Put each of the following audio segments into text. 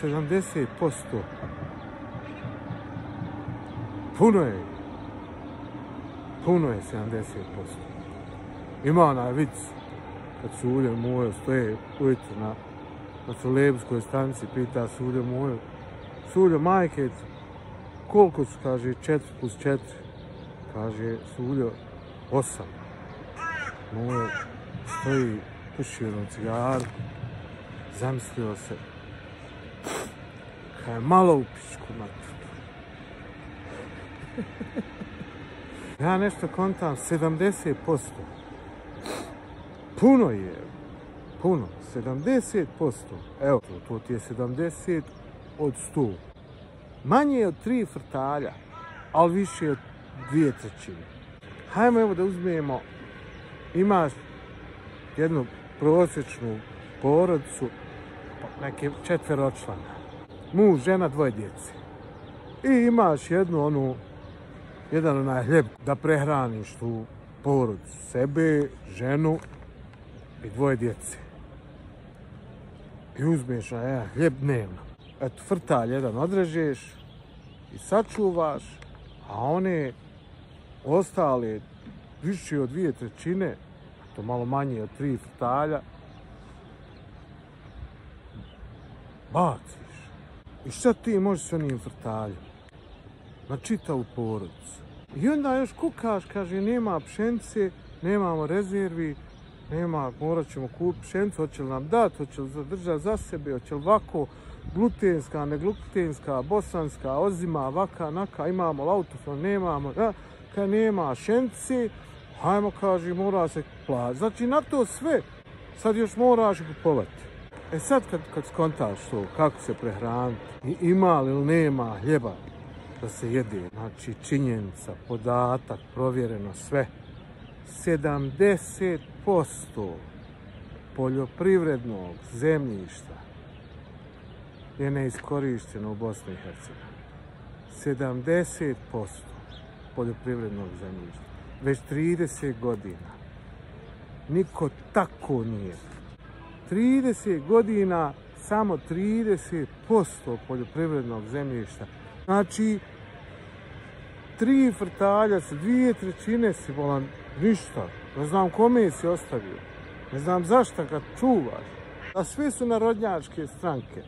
70%. Puno je. Puno je 70%. Ima ona vic kad su ulje moje stoje ujutru na, na Solebskoj stanici, pita su ulje moje, su majke, koliko su, kaže, 4 plus 4, kaže, su ulje 8. Moje stoji puširom cigaru, zamislio se, Neka je malo u pisku, mrtvo. Ja nešto kontam, 70%. Puno je. Puno. 70%. Evo, to, to ti je 70 od 100. Manje je od 3 frtalja, ali više je od 2 trećine. Hajmo evo da uzmijemo, imaš jednu prosječnu porodicu, pa neke člana muž, žena, dvoje djece. I imaš jednu onu, jedan onaj hljeb da prehraniš tu porodicu sebe, ženu i dvoje djece. I uzmeš na jedan hljeb dnevno. Eto, frtalj jedan odrežeš i sačuvaš, a one ostale više od dvije trećine, to malo manje od tri frtalja, baciš. I šta ti može s onim vrtaljem? Na čitavu porodicu. I onda još kukaš, kaže, nema pšenice, nemamo rezervi, nema, morat ćemo kupiti pšenicu, hoće li nam dat, hoće li zadržati za sebe, hoće li ovako, glutenska, neglutenska, bosanska, ozima, vaka, naka, imamo li autofon, nemamo, da, kad nema pšenice, hajmo, kaže, mora se plati. Znači, na to sve, sad još moraš kupovati. E sad kad, kad skontaš to, kako se prehrani, i ima li ili nema hljeba da se jede, znači činjenica, podatak, provjereno sve, 70% poljoprivrednog zemljišta je neiskorišteno u Bosni i Hercegovini. 70% poljoprivrednog zemljišta. Već 30 godina. Niko tako nije 30 godina samo 30% poljoprivrednog zemljišta. Znači, tri frtalja sa dvije trećine si bolan ništa. Ne znam kome si ostavio. Ne znam zašto kad čuvaš. A sve su narodnjačke stranke.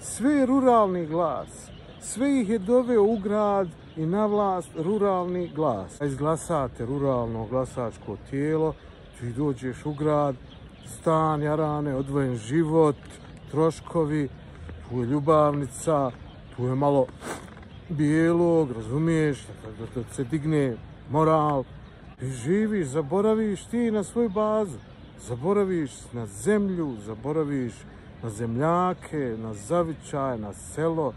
Sve je ruralni glas. Sve ih je doveo u grad i na vlast ruralni glas. Izglasate ruralno glasačko tijelo, ti dođeš u grad, stan, jarane, odvojen život, troškovi, tu je ljubavnica, tu je malo bijelog, razumiješ, da se digne moral. I živiš, zaboraviš ti na svoju bazu, zaboraviš na zemlju, zaboraviš na zemljake, na zavičaje, na selo,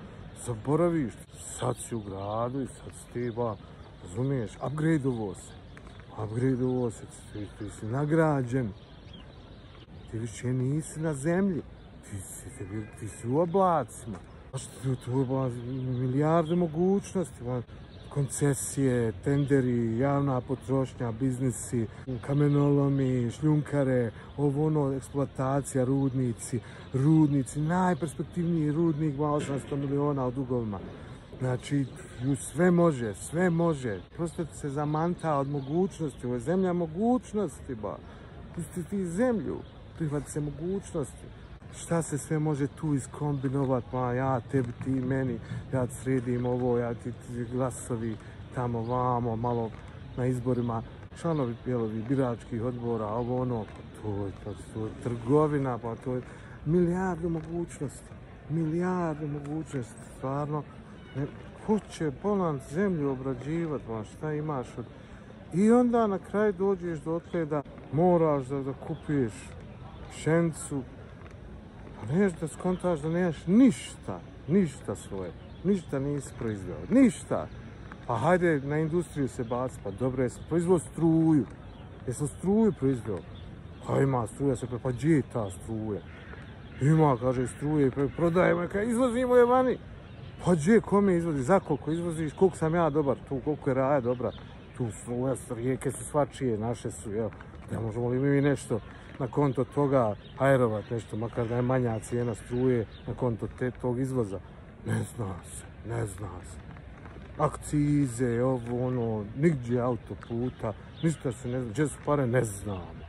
zaboraviš. Sad si u gradu i sad si ti, razumiješ, upgrade se. Upgrade se, ti si nagrađen ti više nisi na zemlji, ti si, ti, ti si u oblacima. A što ti u tu oblacima, milijarde mogućnosti, koncesije, tenderi, javna potrošnja, biznisi, kamenolomi, šljunkare, ovo ono, eksploatacija, rudnici, rudnici, najperspektivniji rudnik, ba, 800 miliona od dugovima. Znači, sve može, sve može. Prosto se zamanta od mogućnosti, ovo je zemlja mogućnosti, ba. ti zemlju prihvati se mogućnosti. Šta se sve može tu iskombinovat, pa ja tebi, ti meni, ja ti sredim ovo, ja ti glasovi tamo vamo, malo na izborima, članovi pjelovi, biračkih odbora, ovo ono, pa to je, pa to je trgovina, pa to je milijardu mogućnosti, milijardu mogućnosti, stvarno, ne, ko će bolan zemlju obrađivat, ma šta imaš od... I onda na kraj dođeš do tle da moraš da, da kupiš Šencu, pa neš da skontaš da nemaš ništa, ništa svoje, ništa nisi proizveo, ništa. Pa hajde na industriju se baci, pa dobro, jesam proizveo struju, jesam struju proizveo. Pa ima struja, se pa gdje je ta struja? Ima, kaže, struje, prodajemo, kaj izvozimo je vani. Pa gdje, ko mi izvozi, za koliko izvoziš, koliko sam ja dobar tu, koliko je raja dobra. Tu struja, rijeke su svačije, naše su, evo, ne možemo li mi nešto na konto toga aerovat nešto, makar da je manja cijena struje na konto te, tog izvoza. Ne zna se, ne zna se. Akcize, ovo, ono, nigdje autoputa, ništa se ne zna, gdje su pare, ne znamo.